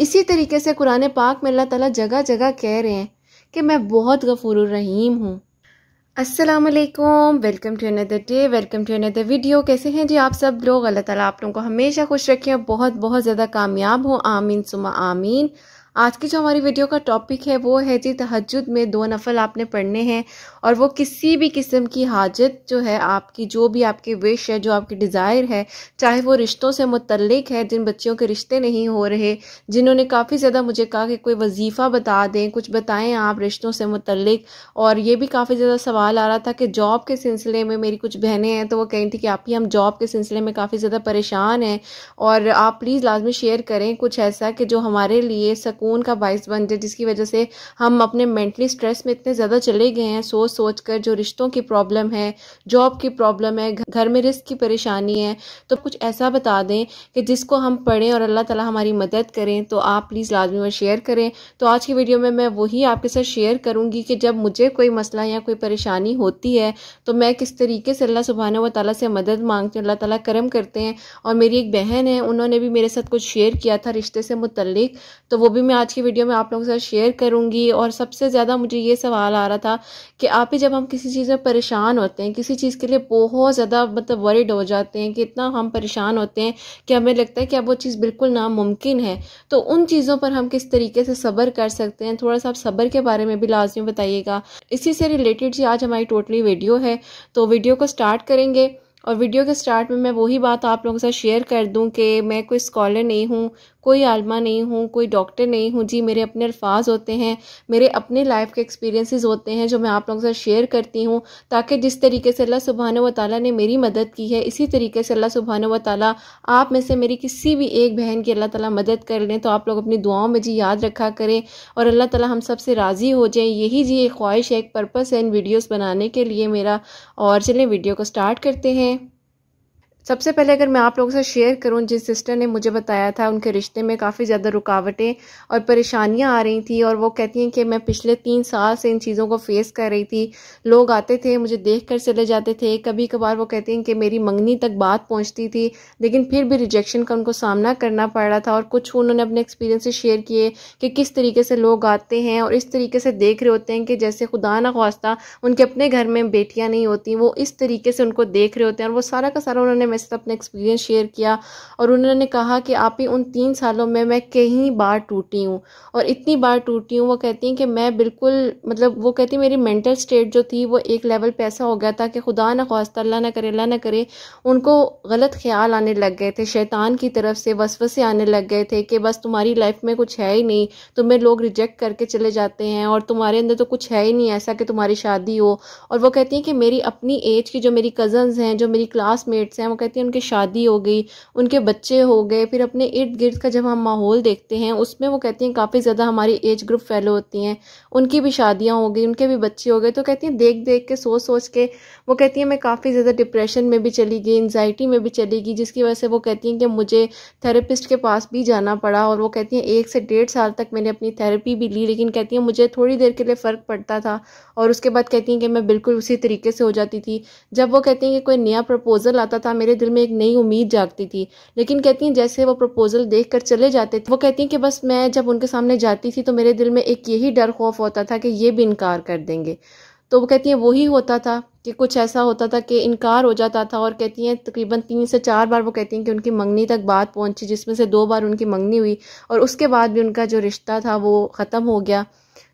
इसी तरीके से कुरान पाक में अल्लाह ताला जगह जगह कह रहे हैं कि मैं बहुत गफूर रहीम हूँ असलकम welcome to another day welcome to another video कैसे हैं जी आप सब लोग अल्लाह ताला आप लोगों को हमेशा खुश रखें और बहुत बहुत ज़्यादा कामयाब हो आमीन सुमा आमीन आज की जो हमारी वीडियो का टॉपिक है वो है जी तहजद में दो नफल आपने पढ़ने हैं और वो किसी भी किस्म की हाजत जो है आपकी जो भी आपकी विश है जो आपकी डिज़ायर है चाहे वो रिश्तों से मुतलक है जिन बच्चियों के रिश्ते नहीं हो रहे जिन्होंने काफ़ी ज़्यादा मुझे कहा कि कोई वजीफ़ा बता दें कुछ बताएं आप रिश्तों से मुतलक और ये भी काफ़ी ज़्यादा सवाल आ रहा था कि जॉब के सिलसिले में मेरी कुछ बहनें हैं तो वो कहीं थी कि आप ही हम जॉब के सिलसिले में काफ़ी ज़्यादा परेशान हैं और आप प्लीज़ लाजमी शेयर करें कुछ ऐसा कि जो हमारे लिए सकून सुकून का बायस बन जाए जिसकी वजह से हम अपने मेंटली स्ट्रेस में इतने ज़्यादा चले गए हैं सोच सोच कर जो रिश्तों की प्रॉब्लम है जॉब की प्रॉब्लम है घर में रिस्क की परेशानी है तो कुछ ऐसा बता दें कि जिसको हम पढ़ें और अल्लाह ताला हमारी मदद करें तो आप प्लीज़ लाजमी और शेयर करें तो आज की वीडियो में मैं वही आपके साथ शेयर करूँगी कि जब मुझे कोई मसला या कोई परेशानी होती है तो मैं किस तरीके से अल्लाह सुबहाना व ताली से मदद मांगती हूँ अल्लाह ताली करम करते हैं और मेरी एक बहन है उन्होंने भी मेरे साथ कुछ शेयर किया था रिश्ते से मुतलिक तो वो भी मैं आज की वीडियो में आप लोगों के साथ शेयर करूंगी और सबसे ज़्यादा मुझे ये सवाल आ रहा था कि आप ही जब हम किसी चीज़ में परेशान होते हैं किसी चीज़ के लिए बहुत ज़्यादा मतलब वरिड हो जाते हैं कि इतना हम परेशान होते हैं कि हमें लगता है कि अब वो चीज़ बिल्कुल नामुमकिन है तो उन चीज़ों पर हम किस तरीके से सब्र कर सकते हैं थोड़ा सा आप सब्र के बारे में भी लाजमी बताइएगा इसी से रिलेटेड जी आज हमारी टोटली वीडियो है तो वीडियो को स्टार्ट करेंगे और वीडियो के स्टार्ट में मैं वही बात आप लोगों के साथ शेयर कर दूं कि मैं कोई स्कॉलर नहीं हूँ कोई आलमा नहीं हूँ कोई डॉक्टर नहीं हूँ जी मेरे अपने अल्फाज होते हैं मेरे अपने लाइफ के एक्सपीरियंसेस होते हैं जो मैं आप लोगों से शेयर करती हूँ ताकि जिस तरीके से अल्लाह सुबहान व ताली ने मेरी मदद की है इसी तरीके से अल्लाह सुबहान व ताली आप में से मेरी किसी भी एक बहन की अल्लाह ताली मदद कर लें तो आप लोग अपनी दुआओं में जी याद रखा करें और अल्लाह ताली हम सबसे राज़ी हो जाए यही जी एक ख्वाहिश है एक पर्पस है इन वीडियोज़ बनाने के लिए मेरा और चलें वीडियो को स्टार्ट करते हैं सबसे पहले अगर मैं आप लोगों से शेयर करूं जिस सिस्टर ने मुझे बताया था उनके रिश्ते में काफ़ी ज़्यादा रुकावटें और परेशानियां आ रही थी और वो कहती हैं कि मैं पिछले तीन साल से इन चीज़ों को फेस कर रही थी लोग आते थे मुझे देख कर चले जाते थे कभी कभार वो कहती हैं कि मेरी मंगनी तक बात पहुँचती थी लेकिन फिर भी रिजेक्शन का उनको सामना करना पड़ रहा था और कुछ उन्होंने अपने एक्सपीरियंस शेयर किए कि किस तरीके से लोग आते हैं और इस तरीके से देख रहे होते हैं कि जैसे खुदा ना खास्ता उनके अपने घर में बेटियाँ नहीं होती वो इस तरीके से उनको देख रहे होते हैं और वो सारा का सारा उन्होंने मेरे साथ अपना एक्सपीरियंस शेयर किया और उन्होंने कहा कि आप ही उन तीन सालों में मैं कई बार टूटी हूँ और इतनी बार टूटी हूँ वो कहती हैं कि मैं बिल्कुल मतलब वो कहती मेरी मेंटल स्टेट जो थी वो एक लेवल पर ऐसा हो गया था कि खुदा ना खास्ता अल्लाह ना करे अल्लाह ना करे उनको गलत ख्याल आने लग गए थे शैतान की तरफ से वसवसे आने लग गए थे कि बस तुम्हारी लाइफ में कुछ है ही नहीं तुम्हें लोग रिजेक्ट करके चले जाते हैं और तुम्हारे अंदर तो कुछ है ही नहीं ऐसा कि तुम्हारी शादी हो और वो कहती हैं कि मेरी अपनी एज की जो मेरी कज़न्स हैं जो मेरी क्लासमेट्स हैं वो कहते हैं उनकी शादी हो गई उनके बच्चे हो गए फिर अपने इर्द गिर्द का जब हम माहौल देखते हैं उसमें वो कहती हैं काफ़ी ज़्यादा हमारी एज ग्रुप फैलो होती हैं उनकी भी शादियाँ हो गई उनके भी बच्चे हो गए तो कहती हैं देख देख के सोच सोच के वो कहती हैं मैं काफ़ी ज़्यादा डिप्रेशन में भी चली गई एनजाइटी में भी चली गई जिसकी वजह से वो कहती हैं कि मुझे थेरेपिस्ट के पास भी जाना पड़ा और वो कहती हैं एक से डेढ़ साल तक मैंने अपनी थेरेपी भी ली लेकिन कहती हैं मुझे थोड़ी देर के लिए फ़र्क पड़ता था और उसके बाद कहती हैं कि मैं बिल्कुल उसी तरीके से हो जाती थी जब वो कहती हैं कि कोई नया प्रपोज़ल आता था मेरे दिल में एक नई उम्मीद जागती थी लेकिन कहती हैं जैसे वो प्रपोजल देख कर चले जाते थे वो कहती हैं कि बस मैं जब उनके सामने जाती थी तो मेरे दिल में एक यही डर खौफ होता था कि ये भी इनकार कर देंगे तो वो कहती हैं वही होता था कि कुछ ऐसा होता था कि इनकार हो जाता था और कहती हैं तकरीबन तीन से चार बार वो कहती हैं कि उनकी मंगनी तक बात पहुंची जिसमें से दो बार उनकी मंगनी हुई और उसके बाद भी उनका जो रिश्ता था वो ख़त्म हो गया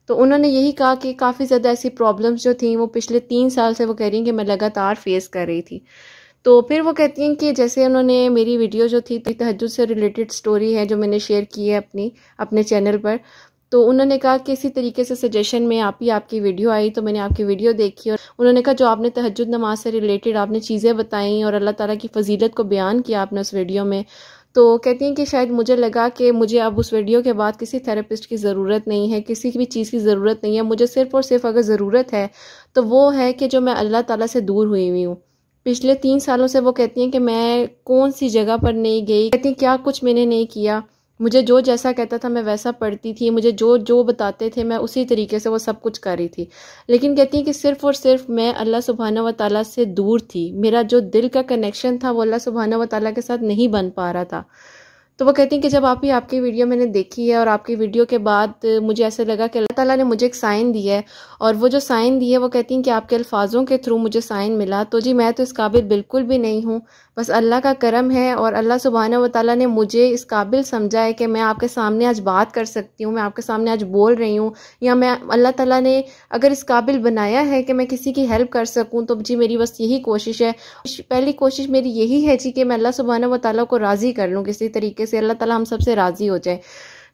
तो उन्होंने यही कहा कि काफ़ी ज़्यादा ऐसी प्रॉब्लम्स जो थी वो पिछले तीन साल से वो कह रही हैं कि मैं लगातार फेस कर रही थी तो फिर वो कहती हैं कि जैसे उन्होंने मेरी वीडियो जो थी तो तहजद से रिलेटेड स्टोरी है जो मैंने शेयर की है अपनी अपने चैनल पर तो उन्होंने कहा कि इसी तरीके से सजेशन में आप ही आपकी वीडियो आई तो मैंने आपकी वीडियो देखी और उन्होंने कहा जो आपने तहजद नमाज से रिलेटेड आपने चीज़ें बताई और अल्लाह ताला की फजीलत को बयान किया आपने उस वीडियो में तो कहती हैं कि शायद मुझे लगा कि मुझे अब उस वीडियो के बाद किसी थेरेपिस्ट की ज़रूरत नहीं है किसी भी चीज़ की ज़रूरत नहीं है मुझे सिर्फ़ और सिर्फ अगर ज़रूरत है तो वो है कि जो मैं अल्लाह ताला से दूर हुई हुई हूँ पिछले तीन सालों से वो कहती हैं कि मैं कौन सी जगह पर नहीं गई कहती हैं क्या कुछ मैंने नहीं किया मुझे जो जैसा कहता था मैं वैसा पढ़ती थी मुझे जो जो बताते थे मैं उसी तरीके से वो सब कुछ कर रही थी लेकिन कहती हैं कि सिर्फ़ और सिर्फ मैं अल्लाह सुबहाना व ताली से दूर थी मेरा जो दिल का कनेक्शन था वो अल्लाह सुबहाना व ताली के साथ नहीं बन पा रहा था तो वो कहती हैं कि जब आप ही आपकी वीडियो मैंने देखी है और आपकी वीडियो के बाद मुझे ऐसा लगा कि अल्लाह ताला ने मुझे एक साइन दिया है और वो जो साइन दिया है वो कहती हैं कि आपके अल्फाजों के थ्रू मुझे साइन मिला तो जी मैं तो इस काबिल बिल्कुल भी नहीं हूँ बस अल्लाह का करम है और अल्लाह सुबहाना व ताली ने मुझे इस काबिल समझा है कि मैं आपके सामने आज बात कर सकती हूँ मैं आपके सामने आज बोल रही हूँ या मैं अल्लाह ताला ने अगर इस काबिल बनाया है कि मैं किसी की हेल्प कर सकूँ तो जी मेरी बस यही कोशिश है पहली कोशिश मेरी यही है जी कि मैं अल्लाह सुबहाना व ताली को राज़ी कर लूँ किसी तरीके से अल्लाह ताली हम सबसे राज़ी हो जाए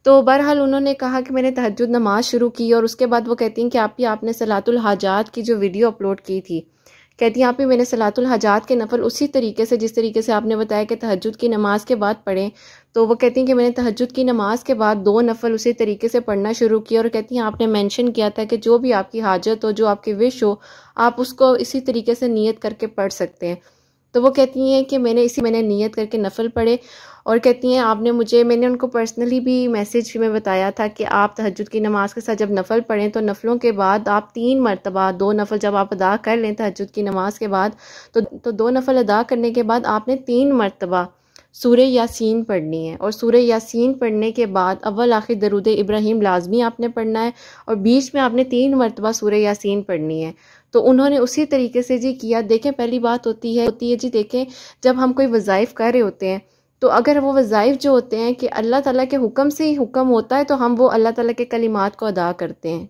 तो बहरहाल उन्होंने कहा कि मैंने तहजद नमाज शुरू की और उसके बाद वो कहती हैं कि आपकी आपने सलातुल हाजात की जो वीडियो अपलोड की थी कहती हैं आप भी मैंने सलातुल हजात के नफल उसी तरीके से जिस तरीके से आपने बताया कि तहजद की नमाज के बाद पढ़ें तो वो कहती हैं कि मैंने तहजद की नमाज के बाद दो नफल उसी तरीके से पढ़ना शुरू किया और कहती हैं आपने मेंशन किया था कि जो भी आपकी हाजत हो जो आपकी विश हो आप उसको इसी तरीके से नीयत करके पढ़ सकते हैं तो वो कहती हैं कि मैंने इसी मैंने नीयत करके नफल पढ़े और कहती हैं आपने मुझे मैंने उनको पर्सनली भी मैसेज में बताया था कि आप तहजद की नमाज़ के साथ जब नफल पढ़ें तो नफलों के बाद आप तीन मरतबा दो नफल जब आप अदा कर लें तहजद की नमाज़ के बाद तो तो दो नफल अदा करने के बाद आपने तीन मरतबा सूर्य यासीन पढ़नी है और सूर्य यासीन पढ़ने के बाद अव्वल आखिर दरुद इब्राहिम लाजमी आपने पढ़ना है और बीच में आपने तीन मरतबा सूर्य यासीन पढ़नी है तो उन्होंने उसी तरीके से जी किया देखें पहली बात होती है होती है जी देखें जब हम कोई वज़ाइफ कर रहे होते हैं तो अगर वो वज़ाइफ़ जो होते हैं कि अल्लाह ताला के हुक्म से ही हुक्म होता है तो हम वो अल्लाह ताला के कलिमात को अदा करते हैं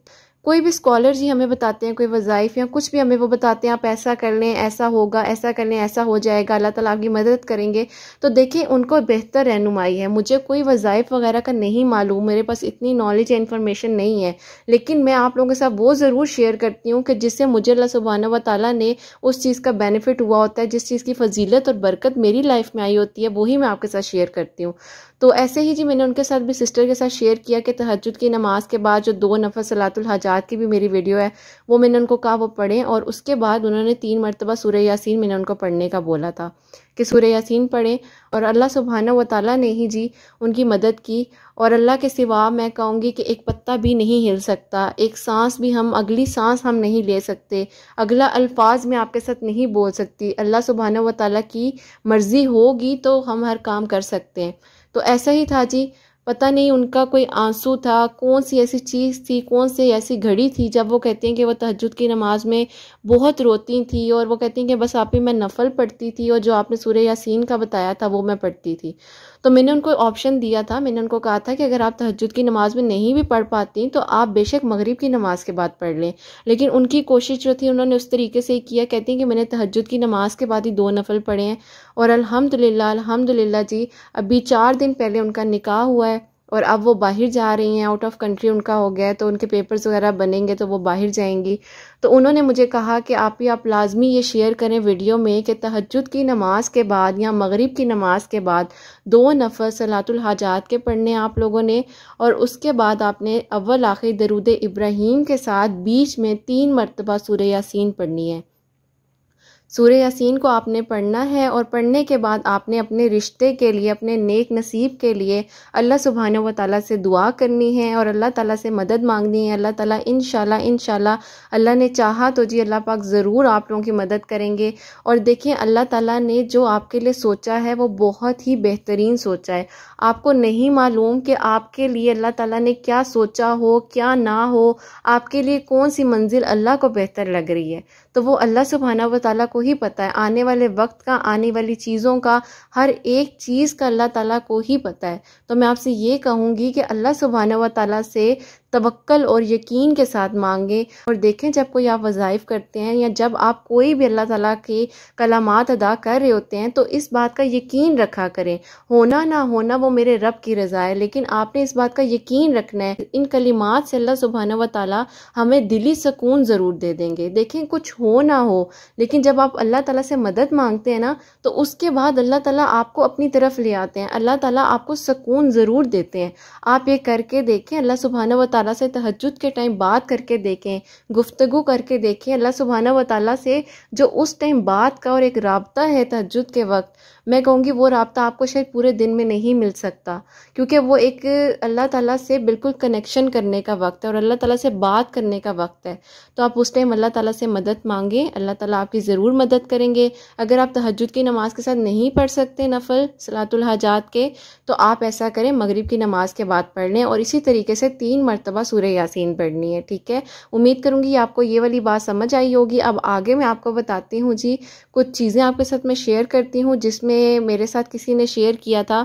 कोई भी स्कॉलर जी हमें बताते हैं कोई वज़ाइफ या कुछ भी हमें वो बताते हैं आप ऐसा कर लें ऐसा होगा ऐसा कर लें ऐसा हो जाएगा अल्लाह ताला आपकी मदद करेंगे तो देखिए उनको बेहतर रहनुमाई है मुझे कोई वज़ाइफ वगैरह का नहीं मालूम मेरे पास इतनी नॉलेज या इन्फॉर्मेशन नहीं है लेकिन मैं आप लोगों के साथ वो ज़रूर शेयर करती हूँ कि जिससे मुझे अल्लाह सुबहाना व ताली ने उस चीज़ का बेनिफिट हुआ होता है जिस चीज़ की फजीलत और बरकत मेरी लाइफ में आई होती है वही मैं आपके साथ शेयर करती हूँ तो ऐसे ही जी मैंने उनके साथ भी सिस्टर के साथ शेयर किया कि तहजद की नमाज के बाद जो दो नफर सलातुल हजात की भी मेरी वीडियो है वो मैंने उनको कहा वो पढ़ें और उसके बाद उन्होंने तीन मरतबा सूर्य यासीन मैंने उनको पढ़ने का बोला था कि सूर्य यासीन पढ़ें और अल्लाह सुबहाना व ताली ने ही जी उनकी मदद की और अल्लाह के सिवा मैं कहूँगी कि एक पत्ता भी नहीं हिल सकता एक सांस भी हम अगली सांस हम नहीं ले सकते अगला अल्फाज मैं आपके साथ नहीं बोल सकती अल्लाह सुबहाना व ताली की मर्ज़ी होगी तो हम हर काम कर सकते हैं तो ऐसा ही था जी पता नहीं उनका कोई आंसू था कौन सी ऐसी चीज़ थी कौन सी ऐसी घड़ी थी जब वो कहती हैं कि वो तहजद की नमाज़ में बहुत रोती थी और वो कहती हैं कि बस आप ही मैं नफल पढ़ती थी और जो आपने सूर्य यासीन का बताया था वो मैं पढ़ती थी तो मैंने उनको ऑप्शन दिया था मैंने उनको कहा था कि अगर आप तहजद की नमाज़ में नहीं भी पढ़ पाती तो आप बेशक मगरिब की नमाज़ के बाद पढ़ लें लेकिन उनकी कोशिश जो थी उन्होंने उस तरीके से किया कहती हैं कि मैंने तहजद की नमाज़ के बाद ही दो नफल पढ़े हैं और अलहमदिल्ला अलहमदिल्ला जी अभी चार दिन पहले उनका निकाह हुआ है और अब वो बाहर जा रही हैं आउट ऑफ कंट्री उनका हो गया है तो उनके पेपर्स वगैरह बनेंगे तो वो बाहर जाएंगी तो उन्होंने मुझे कहा कि आप ही आप लाजमी ये शेयर करें वीडियो में कि तहजद की नमाज के बाद या मगरिब की नमाज के बाद दो नफर सलातुल हाजात के पढ़ने आप लोगों ने और उसके बाद आपने अव्वल आखिर दरूद इब्राहीम के साथ बीच में तीन मरतबा सूर्य यासिन पढ़नी है सूर्य यासीन को आपने पढ़ना है और पढ़ने के बाद आपने अपने रिश्ते के लिए अपने नेक नसीब के लिए अल्लाह सुबहान व ताली से दुआ करनी है और अल्लाह ताला से मदद मांगनी है अल्लाह ताली इन इन अल्लाह ने चाहा तो जी अल्लाह पाक ज़रूर आप लोगों की मदद करेंगे और देखें अल्लाह ताला ने जो आपके लिए सोचा है वो बहुत ही बेहतरीन सोचा है आपको नहीं मालूम कि आपके लिए अल्लाह तला ने क्या सोचा हो क्या ना हो आपके लिए कौन सी मंजिल अल्लाह को बेहतर लग रही है तो वो अल्लाह सुबहाना व ताली को ही पता है आने वाले वक्त का आने वाली चीज़ों का हर एक चीज़ का अल्लाह ताली को ही पता है तो मैं आपसे ये कहूँगी कि अल्लाह सुबहाना व ताली से तवक्ल और यकीन के साथ मांगें और देखें जब कोई आप वज़ाइफ करते हैं या जब आप कोई भी अल्लाह ताला के कलामात अदा कर रहे होते हैं तो इस बात का यकीन रखा करें होना ना होना वो मेरे रब की रज़ा है लेकिन आपने इस बात का यकीन रखना है इन कलिमात से अल्लाह सुबहान व हमें दिली सुकून ज़रूर दे देंगे देखें कुछ हो ना हो लेकिन जब आप अल्लाह ताला से मदद मांगते हैं ना तो उसके बाद अल्लाह ताला आपको अपनी तरफ ले आते हैं अल्लाह ताला आपको सुकून ज़रूर देते हैं आप ये करके देखें अल्लाह सुबहाना व ताला से तहजद के टाइम बात करके देखें गुफ्तु करके देखें अल्लाह सुबहाना व ताली से जो उस टाइम बात का और एक रबता है तहजद के वक्त मैं कहूँगी वो रबता आपको शायद पूरे दिन में नहीं मिल सकता क्योंकि वो एक अल्लाह ताला से बिल्कुल कनेक्शन करने का वक्त है और अल्लाह ताला से बात करने का वक्त है तो आप उस टाइम अल्लाह ताला से मदद मांगें अल्लाह ताला आपकी ज़रूर मदद करेंगे अगर आप तहजद की नमाज़ के साथ नहीं पढ़ सकते नफल सलातुलहाजात के तो आप ऐसा करें मगरब की नमाज़ के बाद पढ़ लें और इसी तरीके से तीन मरतबा सूर्य यासिन पढ़नी है ठीक है उम्मीद करूँगी आपको ये वाली बात समझ आई होगी अब आगे मैं आपको बताती हूँ जी कुछ चीज़ें आपके साथ मैं शेयर करती हूँ जिसमें मेरे साथ किसी ने शेयर किया था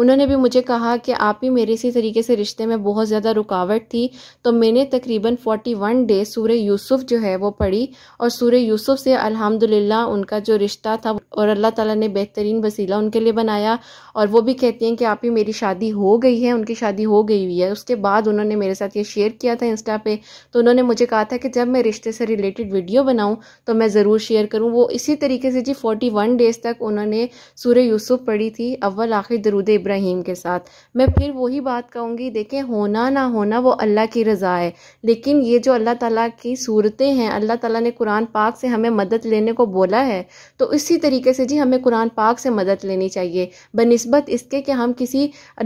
उन्होंने भी मुझे कहा कि आप ही मेरे इसी तरीके से रिश्ते में बहुत ज़्यादा रुकावट थी तो मैंने तकरीबन 41 डे सूर्य यूसुफ जो है वो पढ़ी और सूर्य यूसुफ से अल्हम्दुलिल्लाह उनका जो रिश्ता था और अल्लाह ताला ने बेहतरीन वसीला उनके लिए बनाया और वो भी कहती हैं कि आप ही मेरी शादी हो गई है उनकी शादी हो गई हुई है उसके बाद उन्होंने मेरे साथ ये शेयर किया था इंस्टा पे तो उन्होंने मुझे कहा था कि जब मैं रिश्ते से रिलेटेड वीडियो बनाऊँ तो मैं ज़रूर शेयर करूँ वो इसी तरीके से जी फोर्टी डेज़ तक उन्होंने सूर्य यूसुफ पढ़ी थी अव्वल आखिर दरूद इब्राहिम के साथ मैं फिर वही बात कहूँगी देखें होना ना होना वो अल्लाह की रज़ा है लेकिन ये जो अल्लाह ताला की सूरतें हैं अल्लाह ताला ने कुरान पाक से हमें मदद लेने को बोला है तो इसी तरीके से जी हमें कुरान पाक से मदद लेनी चाहिए बनस्बत इसके कि हम किसी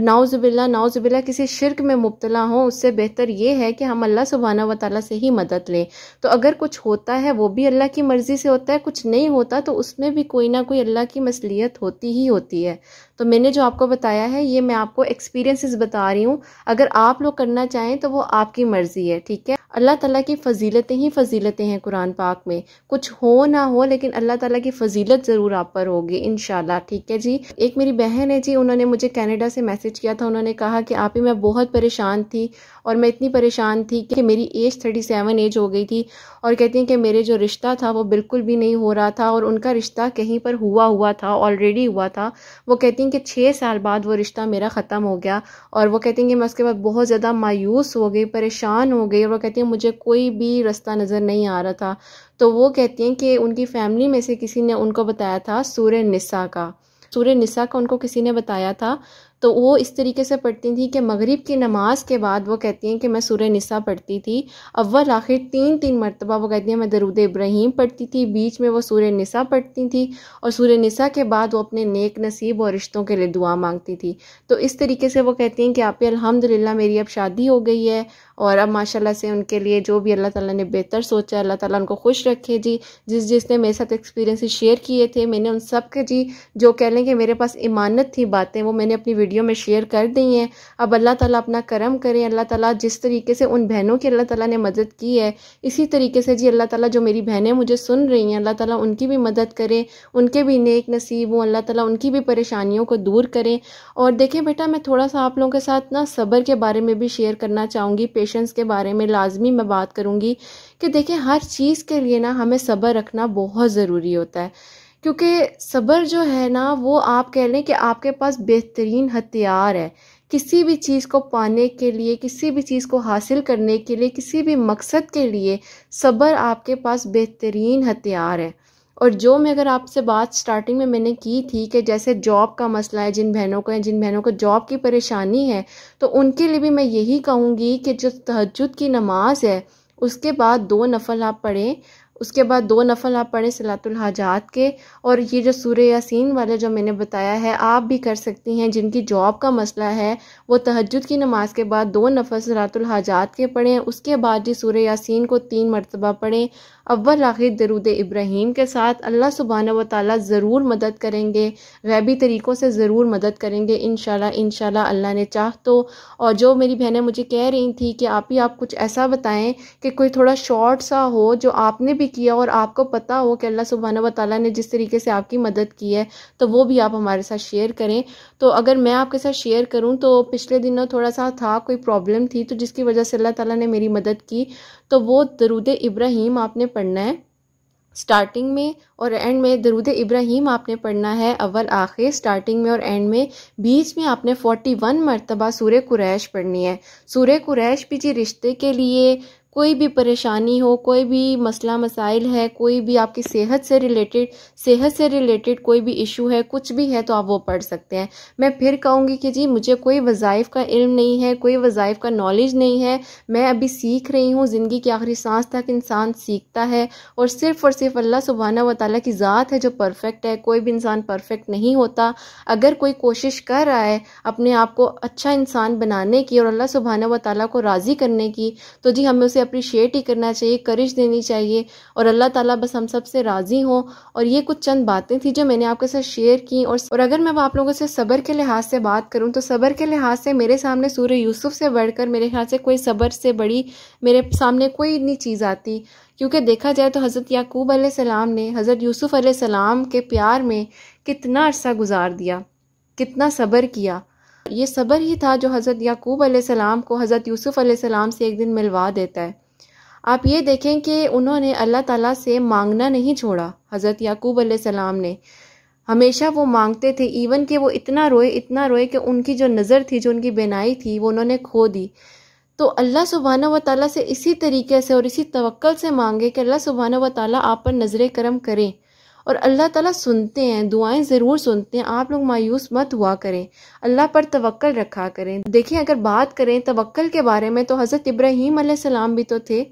नाउज़बिल्ला नाउज़बिल्ला किसी शिरक में मुबतला हों उससे बेहतर ये है कि हम अल्लाह सुबहाना व ताली से ही मदद लें तो अगर कुछ होता है वो भी अल्लाह की मर्ज़ी से होता है कुछ नहीं होता तो उसमें भी कोई ना कोई अल्लाह की मसलियत होती ही होती है तो मैंने जो आपको बताया है ये मैं आपको एक्सपीरियंसेस बता रही हूँ अगर आप लोग करना चाहें तो वो आपकी मर्ज़ी है ठीक है अल्लाह ताला की फ़जीलतें ही फ़जीलतें हैं कुरान पाक में कुछ हो ना हो लेकिन अल्लाह ताला की फ़जीलत ज़रूर आप पर होगी इन ठीक है जी एक मेरी बहन है जी उन्होंने मुझे कनाडा से मैसेज किया था उन्होंने कहा कि आप ही मैं बहुत परेशान थी और मैं इतनी परेशान थी कि मेरी एज थर्टी सेवन एज हो गई थी और कहती हैं कि मेरे जो रिश्ता था वो बिल्कुल भी नहीं हो रहा था और उनका रिश्ता कहीं पर हुआ हुआ था ऑलरेडी हुआ था वो कहती हैं कि छः साल बाद वो रिश्ता मेरा ख़त्म हो गया और वो कहती हैं कि मैं उसके बाद बहुत ज़्यादा मायूस हो गई परेशान हो गई और वो कहती कहती हैं मुझे कोई भी रास्ता नज़र नहीं आ रहा था तो वो कहती हैं कि उनकी फैमिली में से किसी ने उनको बताया था सूर्य निस्सा का सूर्य निस्सा का उनको किसी ने बताया था तो वो इस तरीके से पढ़ती थी कि मगरिब की नमाज के बाद वो कहती हैं कि मैं सूर्य निस्सा पढ़ती थी अव्वल आखिर तीन तीन मरतबा वो कहती हैं मैं दरुद इब्राहिम पढ़ती थी बीच में वो सूर्य निस्सा पढ़ती थी और सूर्य निस्सा के बाद वो अपने नेक नसीब और रिश्तों के लिए दुआ मांगती थी तो इस तरीके से वो कहती हैं कि आप अलहमदिल्ला मेरी अब शादी हो गई है और अब माशाल्लाह से उनके लिए जो भी अल्लाह ताला ने बेहतर सोचा अल्लाह ताला उनको खुश रखे जी जिस जिसने मेरे साथ एक्सपीरियंस शेयर किए थे मैंने उन सब के जी जो कह लें कि मेरे पास इमानत थी बातें वो मैंने अपनी वीडियो में शेयर कर दी हैं अब अल्लाह ताला अपना करम करें अल्लाह ताला जिस तरीके से उन बहनों की अल्लाह ताली ने मदद की है इसी तरीके से जी अल्लाह ताली जो मेरी बहनें मुझे सुन रही हैं अल्लाह ताली उनकी भी मदद करें उनके भी नेक नसीब हों अल्लाह ताली उनकी भी परेशानियों को दूर करें और देखें बेटा मैं थोड़ा सा आप लोगों के साथ ना सब्र के बारे में भी शेयर करना चाहूँगी सिचुएशंस के बारे में लाजमी मैं बात करूँगी कि देखें हर चीज़ के लिए ना हमें सब्र रखना बहुत ज़रूरी होता है क्योंकि सब्र जो है ना वो आप कह लें कि आपके पास बेहतरीन हथियार है किसी भी चीज़ को पाने के लिए किसी भी चीज़ को हासिल करने के लिए किसी भी मकसद के लिए सब्र आपके पास बेहतरीन हथियार है और जो मैं अगर आपसे बात स्टार्टिंग में मैंने की थी कि जैसे जॉब का मसला है जिन बहनों को जिन बहनों को जॉब की परेशानी है तो उनके लिए भी मैं यही कहूँगी कि जो तहजद की नमाज है उसके बाद दो नफल आप पढ़ें उसके बाद दो नफल आप पढ़ें सलातुल हाजात के और ये जो सूर्य यासीन वाले जो मैंने बताया है आप भी कर सकती हैं जिनकी जॉब का मसला है वो तहजद की नमाज के बाद दो नफल सलातुल हाजात के पढ़ें उसके बाद जी सूर्य यासीन को तीन मरतबा पढ़ें अव्वल आखिर दरुद इब्राहीम के साथ अल्लाह सुबहाना व ताली ज़रूर मदद करेंगे गैबी तरीक़ों से ज़रूर मदद करेंगे इन शाला अल्लाह ने चाह तो और जो मेरी बहनें मुझे कह रही थी कि आप ही आप कुछ ऐसा बताएं कि कोई थोड़ा शॉर्ट सा हो जो आपने भी किया और आपको पता हो कि अल्लाह सुबहाना व ताली ने जिस तरीके से आपकी मदद की है तो वो भी आप हमारे साथ शेयर करें तो अगर मैं आपके साथ शेयर करूँ तो पिछले दिनों थोड़ा सा था कोई प्रॉब्लम थी तो जिसकी वजह से अल्लाह ताला ने मेरी मदद की तो वो दरूद इब्राहिम आपने पढ़ना है स्टार्टिंग में और एंड में दरूद इब्राहिम आपने पढ़ना है अव्वल आखिर स्टार्टिंग में और एंड में बीच में आपने 41 मरतबा सूर्य कुरैश पढ़नी है सूर्य कुरैश भी जी रिश्ते के लिए कोई भी परेशानी हो कोई भी मसला मसाइल है कोई भी आपकी सेहत से रिलेटेड सेहत से रिलेटेड कोई भी इशू है कुछ भी है तो आप वो पढ़ सकते हैं मैं फिर कहूँगी कि जी मुझे कोई वज़ाइफ का इल्म नहीं है कोई वज़ाइफ का नॉलेज नहीं है मैं अभी सीख रही हूँ ज़िंदगी की आखिरी सांस तक इंसान सीखता है और सिर्फ़ और सिर्फ अल्लाह सुबहाना व ताली की ज़ात है जो परफेक्ट है कोई भी इंसान परफेक्ट नहीं होता अगर कोई कोशिश कर रहा है अपने आप को अच्छा इंसान बनाने की और अल्लाह सुबहाना व ताली को राज़ी करने की तो जी हमें उसे अप्रिशिएट ही करना चाहिए करिश देनी चाहिए और अल्लाह ताला बस हम सब से राज़ी हों और ये कुछ चंद बातें थी जो मैंने आपके साथ शेयर की और, और अगर मैं आप लोगों से सबर के लिहाज से बात करूँ तो सबर के लिहाज से मेरे सामने सूर्य यूसुफ से बढ़कर मेरे ख्याल से कोई सब्र से बड़ी मेरे सामने कोई नहीं चीज़ आती क्योंकि देखा जाए तो हज़रत याकूब सलाम ने हज़रत यूसुफ़ सलाम के प्यार में कितना अरसा गुजार दिया कितना सब्र किया ये सब्र ही था जो हज़रत याकूब आसमाम को हज़रत यूसुफ़ आसमाम से एक दिन मिलवा देता है आप ये देखें कि उन्होंने अल्लाह ताला से मांगना नहीं छोड़ा हज़रत याकूब आसमाम ने हमेशा वो मांगते थे इवन कि वो इतना रोए इतना रोए कि उनकी जो नज़र थी जो उनकी बेनाई थी वो उन्होंने खो दी तो अल्लाह सुबहाना व ताली से इसी तरीके से और इसी तवक्ल से मांगे कि अल्लाह सुबहाना व ताली आप पर नज़र करम करें और अल्लाह ताला सुनते हैं दुआएं ज़रूर सुनते हैं आप लोग मायूस मत हुआ करें अल्लाह पर तवक्ल रखा करें देखें अगर बात करें तवक्ल के बारे में तो हज़रत इब्राहीम सलाम भी तो थे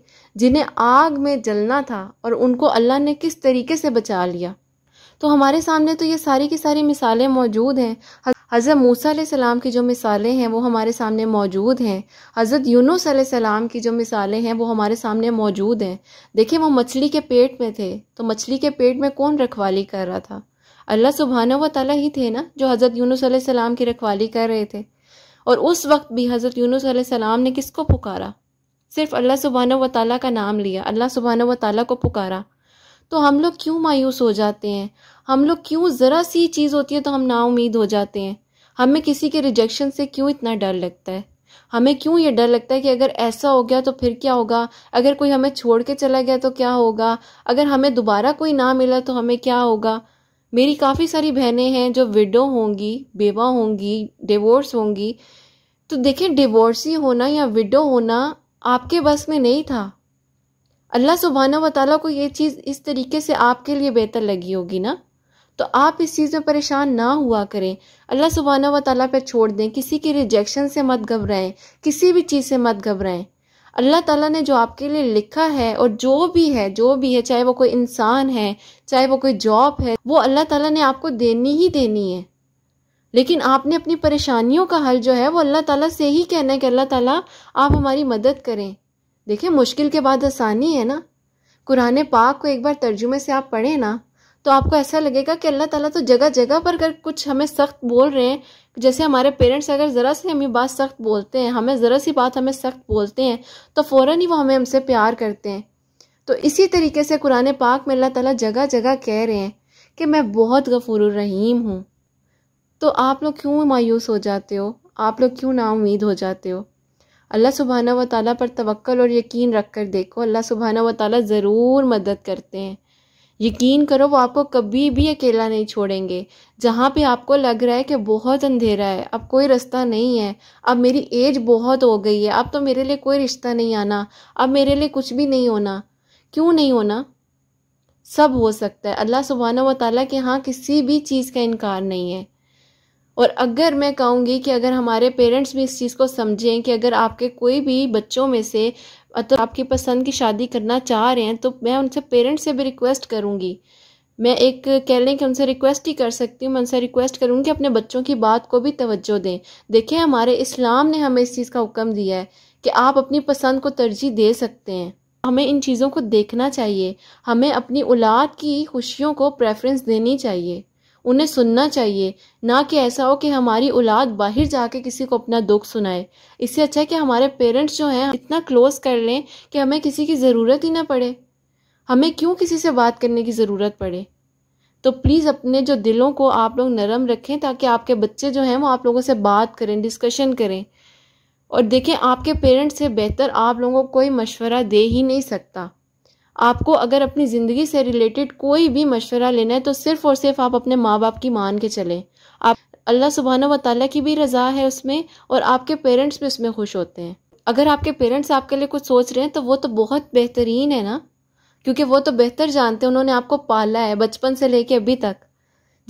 जिन्हें आग में जलना था और उनको अल्लाह ने किस तरीके से बचा लिया तो हमारे सामने तो ये सारी की सारी मिसालें मौजूद हैं हज़रत मूसा सलाम की जो मिसालें हैं वो हमारे सामने मौजूद हैं हज़रत यूनुस सलाम की जो मिसालें हैं वो हमारे सामने मौजूद हैं देखिए वो मछली के पेट में थे तो मछली के पेट में कौन रखवाली कर रहा था अल्लाह सुबहाना व तला ही थे ना जो हज़रत यूनुस सलाम की रखवाली कर रहे थे और उस वक्त भी हज़रत यूनुस सलाम ने किसको पुकारा सिर्फ अल्लाह सुबहाना व ताली का नाम लिया अल्लाह सुबहाना व ताली को पुकारा तो हम लोग क्यों मायूस हो जाते हैं हम लोग क्यों ज़रा सी चीज़ होती है तो हम नाउमीद हो जाते हैं हमें किसी के रिजेक्शन से क्यों इतना डर लगता है हमें क्यों ये डर लगता है कि अगर ऐसा हो गया तो फिर क्या होगा अगर कोई हमें छोड़ के चला गया तो क्या होगा अगर हमें दोबारा कोई ना मिला तो हमें क्या होगा मेरी काफ़ी सारी बहनें हैं जो विडो होंगी बेवा होंगी डिवोर्स होंगी तो देखिए डिवोर्सी होना या विडो होना आपके बस में नहीं था अल्लाह सुबहाना व ताली को ये चीज़ इस तरीके से आपके लिए बेहतर लगी होगी ना तो आप इस चीज़ में परेशान ना हुआ करें अल्लाह सुबहाना व ताली पर छोड़ दें किसी के रिजेक्शन से मत घबराएं किसी भी चीज़ से मत घबराएं अल्लाह ताला ने जो आपके लिए लिखा है और जो भी है जो भी है चाहे वो कोई इंसान है चाहे वो कोई जॉब है वो अल्लाह ताला ने आपको देनी ही देनी है लेकिन आपने अपनी परेशानियों का हल जो है वो अल्लाह ताला से ही कहना है कि अल्लाह ताला आप हमारी मदद करें देखिए मुश्किल के बाद आसानी है ना कुरान पाक को एक बार तर्जुमे से आप पढ़ें ना तो आपको ऐसा लगेगा कि अल्लाह ताला तो जगह जगह पर अगर कुछ हमें सख्त बोल रहे हैं जैसे हमारे पेरेंट्स अगर ज़रा सी हमें बात सख्त बोलते हैं हमें ज़रा सी बात हमें सख्त बोलते हैं तो फ़ौर ही वो हमें हमसे प्यार करते हैं तो इसी तरीके से कुरान पाक में अल्लाह ताला जगह जगह कह रहे हैं कि मैं बहुत गफूर रहीम हूँ तो आप लोग क्यों मायूस हो जाते हो आप लोग क्यों नाउमीद हो जाते हो अल्लाह सुबहाना व ताली पर तवक्ल और यकीन रख कर देखो अल्लाह सुबहाना व ताली ज़रूर मदद करते हैं यकीन करो वो आपको कभी भी अकेला नहीं छोड़ेंगे जहाँ पे आपको लग रहा है कि बहुत अंधेरा है अब कोई रास्ता नहीं है अब मेरी एज बहुत हो गई है अब तो मेरे लिए कोई रिश्ता नहीं आना अब मेरे लिए कुछ भी नहीं होना क्यों नहीं होना सब हो सकता है अल्लाह सुबहाना व ताली के यहाँ किसी भी चीज़ का इनकार नहीं है और अगर मैं कहूँगी कि अगर हमारे पेरेंट्स भी इस चीज़ को समझें कि अगर आपके कोई भी बच्चों में से तो आपकी पसंद की शादी करना चाह रहे हैं तो मैं उनसे पेरेंट्स से भी रिक्वेस्ट करूँगी मैं एक कह लें कि उनसे रिक्वेस्ट ही कर सकती हूँ मैं उनसे रिक्वेस्ट करूँगी कि अपने बच्चों की बात को भी तवज्जो दें देखिए हमारे इस्लाम ने हमें इस चीज़ का हुक्म दिया है कि आप अपनी पसंद को तरजीह दे सकते हैं हमें इन चीज़ों को देखना चाहिए हमें अपनी औलाद की खुशियों को प्रेफरेंस देनी चाहिए उन्हें सुनना चाहिए ना कि ऐसा हो कि हमारी औलाद बाहर जाके किसी को अपना दुख सुनाए इससे अच्छा है कि हमारे पेरेंट्स जो हैं इतना क्लोज कर लें कि हमें किसी की ज़रूरत ही ना पड़े हमें क्यों किसी से बात करने की ज़रूरत पड़े तो प्लीज़ अपने जो दिलों को आप लोग नरम रखें ताकि आपके बच्चे जो हैं वो आप लोगों से बात करें डिस्कशन करें और देखें आपके पेरेंट्स से बेहतर आप लोगों को कोई मशवरा दे ही नहीं सकता आपको अगर अपनी ज़िंदगी से रिलेटेड कोई भी मशवरा लेना है तो सिर्फ और सिर्फ आप अपने माँ बाप की मान के चलें आप अल्लाह सुबहाना व ताली की भी रज़ा है उसमें और आपके पेरेंट्स भी उसमें खुश होते हैं अगर आपके पेरेंट्स आपके लिए कुछ सोच रहे हैं तो वो तो बहुत बेहतरीन है ना क्योंकि वो तो बेहतर जानते हैं उन्होंने आपको पाला है बचपन से लेके अभी तक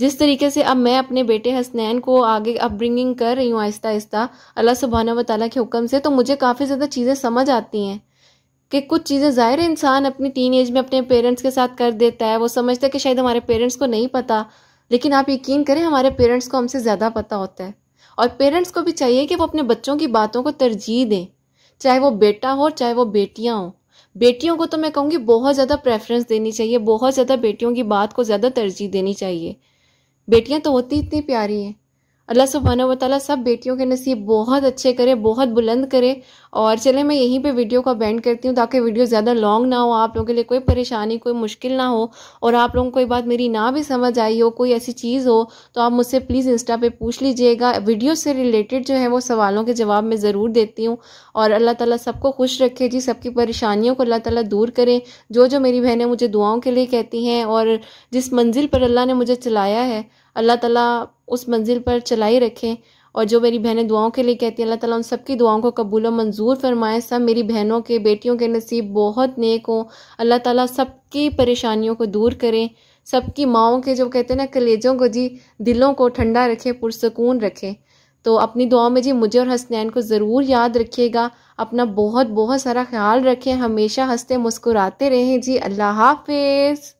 जिस तरीके से अब मैं अपने बेटे हसनैन को आगे अपब्रिंगिंग कर रही हूँ आहिस्ता आहिस्ता अल्लाह सुबहाना व ताली के हुक्म से तो मुझे काफ़ी ज़्यादा चीज़ें समझ आती हैं कि कुछ चीज़ें ज़ाहिर इंसान अपनी टीन एज में अपने पेरेंट्स के साथ कर देता है वो समझता है कि शायद हमारे पेरेंट्स को नहीं पता लेकिन आप यकीन करें हमारे पेरेंट्स को हमसे ज़्यादा पता होता है और पेरेंट्स को भी चाहिए कि वो अपने बच्चों की बातों को तरजीह दें चाहे वो बेटा हो चाहे वो बेटियाँ हों बेटियों को तो मैं कहूँगी बहुत ज़्यादा प्रेफरेंस देनी चाहिए बहुत ज़्यादा बेटियों की बात को ज़्यादा तरजीह देनी चाहिए बेटियाँ तो होती इतनी प्यारी हैं अल्लाह सुबहान वाली सब बेटियों के नसीब बहुत अच्छे करे बहुत बुलंद करे और चले मैं यहीं पे वीडियो का बैंड करती हूँ ताकि वीडियो ज़्यादा लॉन्ग ना हो आप लोगों के लिए कोई परेशानी कोई मुश्किल ना हो और आप लोगों कोई बात मेरी ना भी समझ आई हो कोई ऐसी चीज़ हो तो आप मुझसे प्लीज़ इंस्टा पे पूछ लीजिएगा वीडियो से रिलेटेड जो है वो सवालों के जवाब मैं ज़रूर देती हूँ और अल्लाह ताली सबको खुश रखे जी सबकी परेशानियों को अल्लाह ताली दूर करें जो जो मेरी बहनें मुझे दुआओं के लिए कहती हैं और जिस मंजिल पर अल्लाह ने मुझे चलाया है अल्लाह ताला उस मंजिल पर चलाई रखें और जो मेरी बहनें दुआओं के लिए कहती हैं अल्लाह ताला उन सबकी दुआओं को कबूल मंजूर फरमाएं सब मेरी बहनों के बेटियों के नसीब बहुत नेक हों अल्लाह ताला सबकी परेशानियों को दूर करें सबकी माओं के जो कहते हैं ना कलेजों को जी दिलों को ठंडा रखें पुरसकून रखें तो अपनी दुआओं में जी मुझे और हसनैन को ज़रूर याद रखिएगा अपना बहुत बहुत सारा ख्याल रखें हमेशा हंसते मुस्कुराते रहें जी अल्लाह हाफिज़